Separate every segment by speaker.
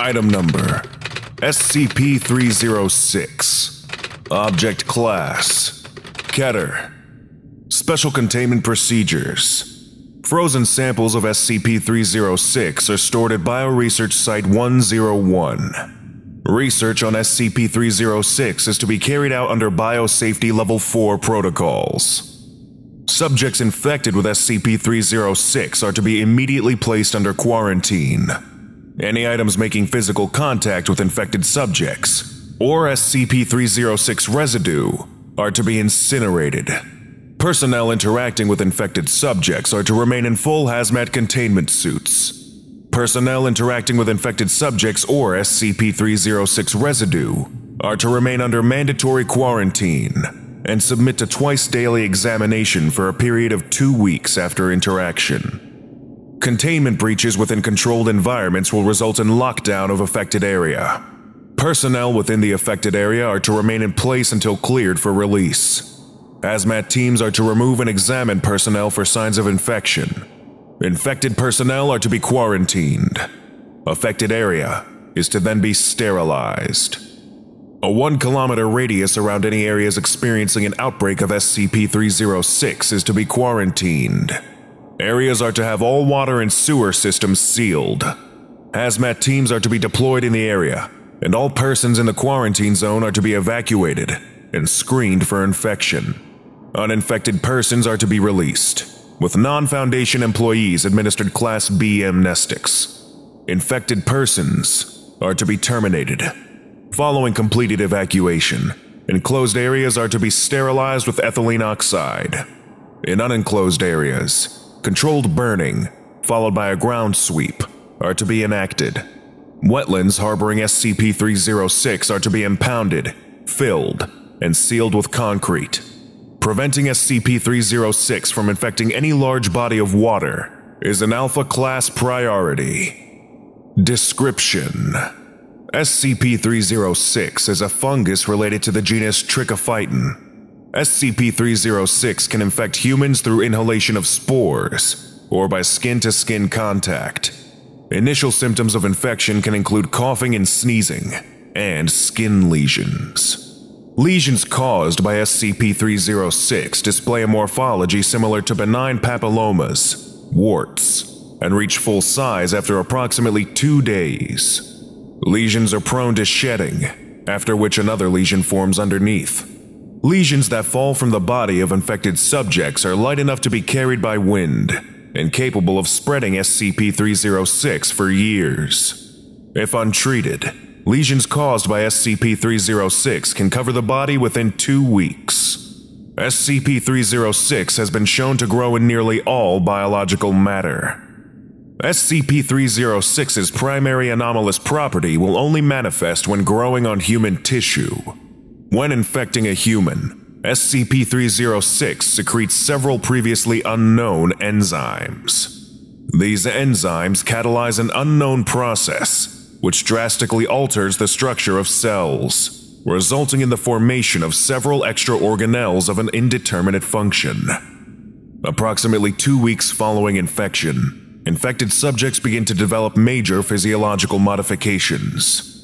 Speaker 1: Item number SCP 306. Object Class Keter. Special Containment Procedures. Frozen samples of SCP 306 are stored at Bioresearch Site 101. Research on SCP 306 is to be carried out under Biosafety Level 4 protocols. Subjects infected with SCP 306 are to be immediately placed under quarantine any items making physical contact with infected subjects, or SCP-306 residue are to be incinerated. Personnel interacting with infected subjects are to remain in full hazmat containment suits. Personnel interacting with infected subjects or SCP-306 residue are to remain under mandatory quarantine and submit to twice daily examination for a period of two weeks after interaction. Containment breaches within controlled environments will result in lockdown of affected area. Personnel within the affected area are to remain in place until cleared for release. ASMAT teams are to remove and examine personnel for signs of infection. Infected personnel are to be quarantined. Affected area is to then be sterilized. A 1 kilometer radius around any areas experiencing an outbreak of SCP 306 is to be quarantined. Areas are to have all water and sewer systems sealed. Hazmat teams are to be deployed in the area, and all persons in the quarantine zone are to be evacuated and screened for infection. Uninfected persons are to be released, with non foundation employees administered Class B amnestics. Infected persons are to be terminated. Following completed evacuation, enclosed areas are to be sterilized with ethylene oxide. In unenclosed areas, controlled burning, followed by a ground sweep, are to be enacted. Wetlands harboring SCP 306 are to be impounded, filled, and sealed with concrete, preventing SCP 306 from infecting any large body of water. Is an Alpha Class priority. Description SCP 306 is a fungus related to the genus Trichophyton SCP-306 can infect humans through inhalation of spores, or by skin-to-skin -skin contact. Initial symptoms of infection can include coughing and sneezing, and skin lesions. Lesions caused by SCP-306 display a morphology similar to benign papillomas, warts, and reach full size after approximately two days. Lesions are prone to shedding, after which another lesion forms underneath. Lesions that fall from the body of infected subjects are light enough to be carried by wind and capable of spreading SCP-306 for years. If untreated, lesions caused by SCP-306 can cover the body within two weeks. SCP-306 has been shown to grow in nearly all biological matter. SCP-306's primary anomalous property will only manifest when growing on human tissue, when infecting a human, SCP-306 secretes several previously unknown enzymes. These enzymes catalyze an unknown process, which drastically alters the structure of cells, resulting in the formation of several extra organelles of an indeterminate function. Approximately two weeks following infection, infected subjects begin to develop major physiological modifications.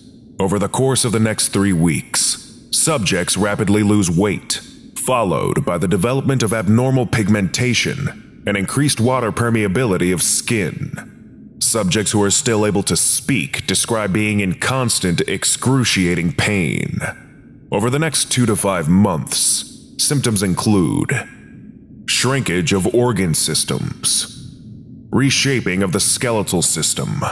Speaker 1: Over the course of the next three weeks, subjects rapidly lose weight, followed by the development of abnormal pigmentation and increased water permeability of skin. Subjects who are still able to speak describe being in constant, excruciating pain. Over the next two to five months, symptoms include shrinkage of organ systems, reshaping of the skeletal system.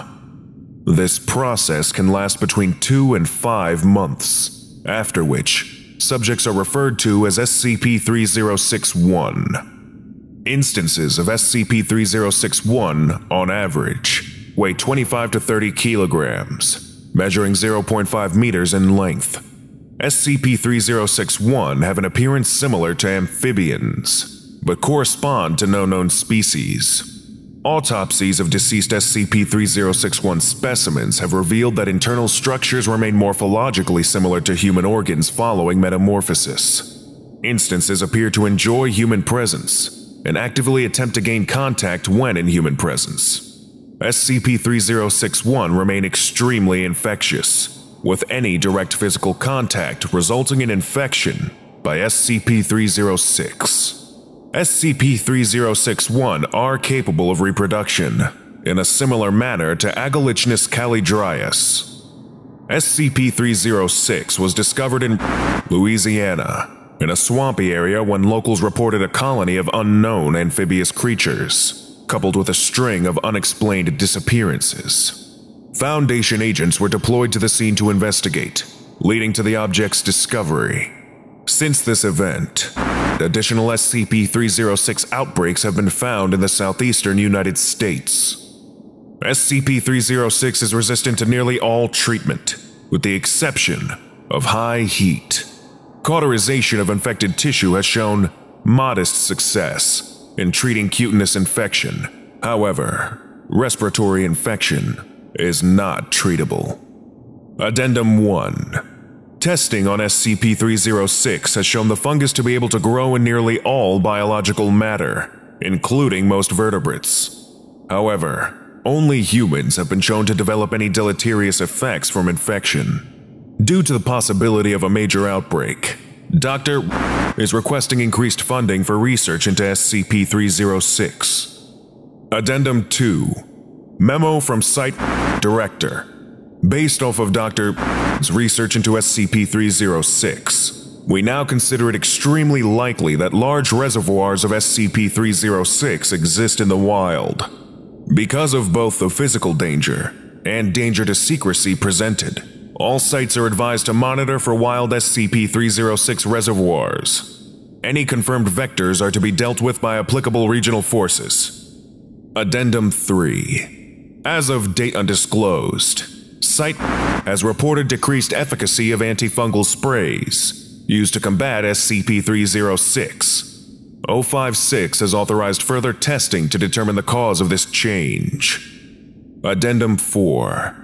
Speaker 1: This process can last between two and five months after which, subjects are referred to as SCP-3061. Instances of SCP-3061, on average, weigh 25 to 30 kilograms, measuring 0.5 meters in length. SCP-3061 have an appearance similar to amphibians, but correspond to no known species. Autopsies of deceased SCP 3061 specimens have revealed that internal structures remain morphologically similar to human organs following metamorphosis. Instances appear to enjoy human presence and actively attempt to gain contact when in human presence. SCP 3061 remain extremely infectious, with any direct physical contact resulting in infection by SCP 306. SCP-3061 are capable of reproduction, in a similar manner to Agalichnus calidrius. SCP-306 was discovered in Louisiana, in a swampy area when locals reported a colony of unknown amphibious creatures, coupled with a string of unexplained disappearances. Foundation agents were deployed to the scene to investigate, leading to the object's discovery. Since this event, Additional SCP-306 outbreaks have been found in the southeastern United States. SCP-306 is resistant to nearly all treatment, with the exception of high heat. Cauterization of infected tissue has shown modest success in treating cutaneous infection. However, respiratory infection is not treatable. Addendum 1 Testing on SCP 306 has shown the fungus to be able to grow in nearly all biological matter, including most vertebrates. However, only humans have been shown to develop any deleterious effects from infection. Due to the possibility of a major outbreak, Dr. is requesting increased funding for research into SCP 306. Addendum 2 Memo from Site Director. Based off of Dr research into SCP-306. We now consider it extremely likely that large reservoirs of SCP-306 exist in the wild. Because of both the physical danger and danger to secrecy presented, all sites are advised to monitor for wild SCP-306 reservoirs. Any confirmed vectors are to be dealt with by applicable regional forces. Addendum 3 As of date undisclosed, site has reported decreased efficacy of antifungal sprays used to combat SCP-306. 056 has authorized further testing to determine the cause of this change. Addendum 4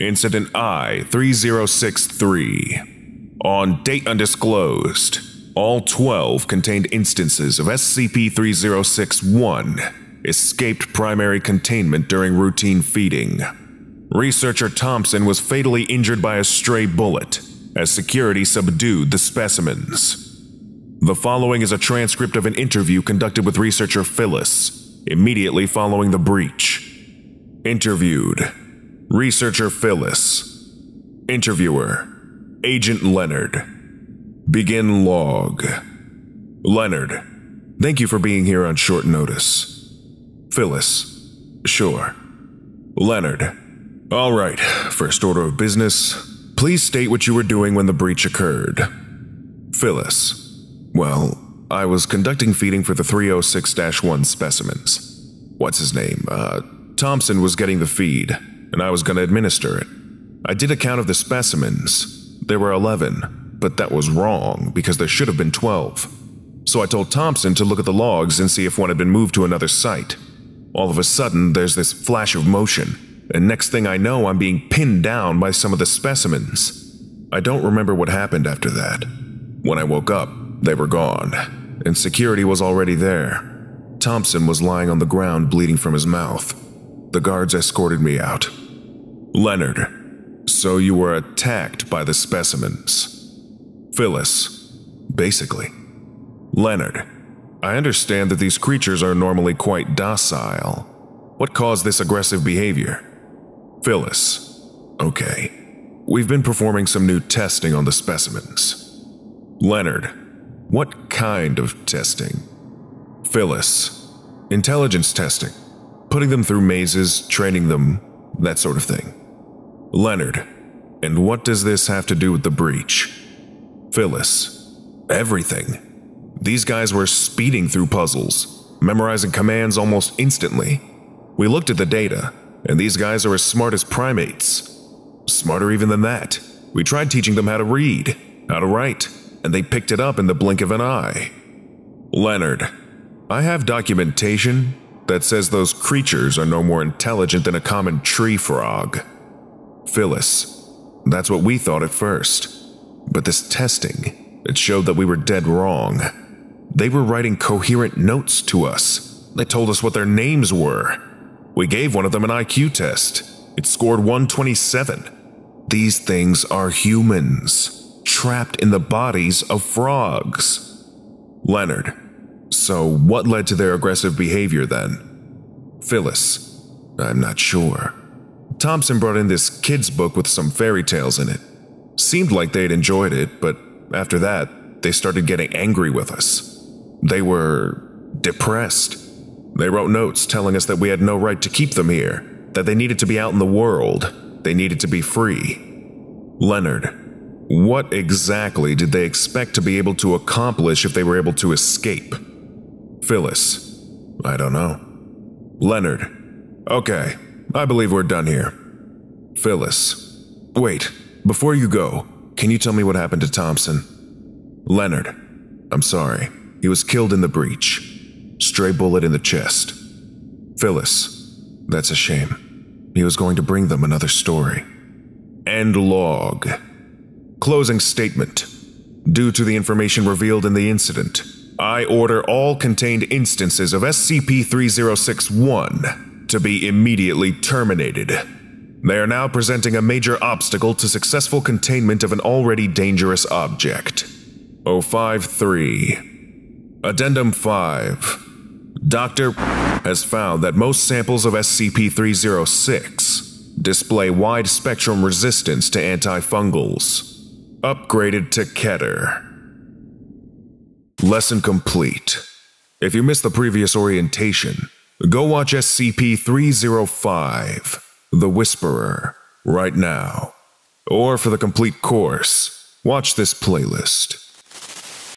Speaker 1: Incident I-3063 On date undisclosed, all 12 contained instances of SCP-3061 escaped primary containment during routine feeding. Researcher Thompson was fatally injured by a stray bullet as security subdued the specimens. The following is a transcript of an interview conducted with researcher Phyllis immediately following the breach. Interviewed Researcher Phyllis. Interviewer Agent Leonard. Begin log. Leonard, thank you for being here on short notice. Phyllis, sure. Leonard, all right, first order of business. Please state what you were doing when the breach occurred. Phyllis. Well, I was conducting feeding for the 306 1 specimens. What's his name? Uh, Thompson was getting the feed, and I was going to administer it. I did a count of the specimens. There were 11, but that was wrong because there should have been 12. So I told Thompson to look at the logs and see if one had been moved to another site. All of a sudden, there's this flash of motion and next thing I know, I'm being pinned down by some of the specimens. I don't remember what happened after that. When I woke up, they were gone, and security was already there. Thompson was lying on the ground bleeding from his mouth. The guards escorted me out. Leonard, so you were attacked by the specimens. Phyllis, basically. Leonard, I understand that these creatures are normally quite docile. What caused this aggressive behavior? Phyllis. Okay. We've been performing some new testing on the specimens. Leonard. What kind of testing? Phyllis. Intelligence testing. Putting them through mazes, training them, that sort of thing. Leonard. And what does this have to do with the breach? Phyllis. Everything. These guys were speeding through puzzles, memorizing commands almost instantly. We looked at the data, and these guys are as smart as primates. Smarter even than that. We tried teaching them how to read, how to write, and they picked it up in the blink of an eye. Leonard, I have documentation that says those creatures are no more intelligent than a common tree frog. Phyllis, that's what we thought at first. But this testing, it showed that we were dead wrong. They were writing coherent notes to us. They told us what their names were we gave one of them an IQ test. It scored 127. These things are humans, trapped in the bodies of frogs. Leonard. So what led to their aggressive behavior then? Phyllis. I'm not sure. Thompson brought in this kid's book with some fairy tales in it. Seemed like they'd enjoyed it, but after that, they started getting angry with us. They were depressed. They wrote notes telling us that we had no right to keep them here, that they needed to be out in the world, they needed to be free. Leonard, what exactly did they expect to be able to accomplish if they were able to escape? Phyllis, I don't know. Leonard, okay, I believe we're done here. Phyllis, wait, before you go, can you tell me what happened to Thompson? Leonard, I'm sorry, he was killed in the breach. Stray bullet in the chest. Phyllis. That's a shame. He was going to bring them another story. End log. Closing statement. Due to the information revealed in the incident, I order all contained instances of SCP 3061 to be immediately terminated. They are now presenting a major obstacle to successful containment of an already dangerous object. 053. Addendum 5. Doctor has found that most samples of SCP-306 display wide-spectrum resistance to antifungals. Upgraded to Keter. Lesson complete. If you missed the previous orientation, go watch SCP-305, The Whisperer, right now. Or for the complete course, watch this playlist.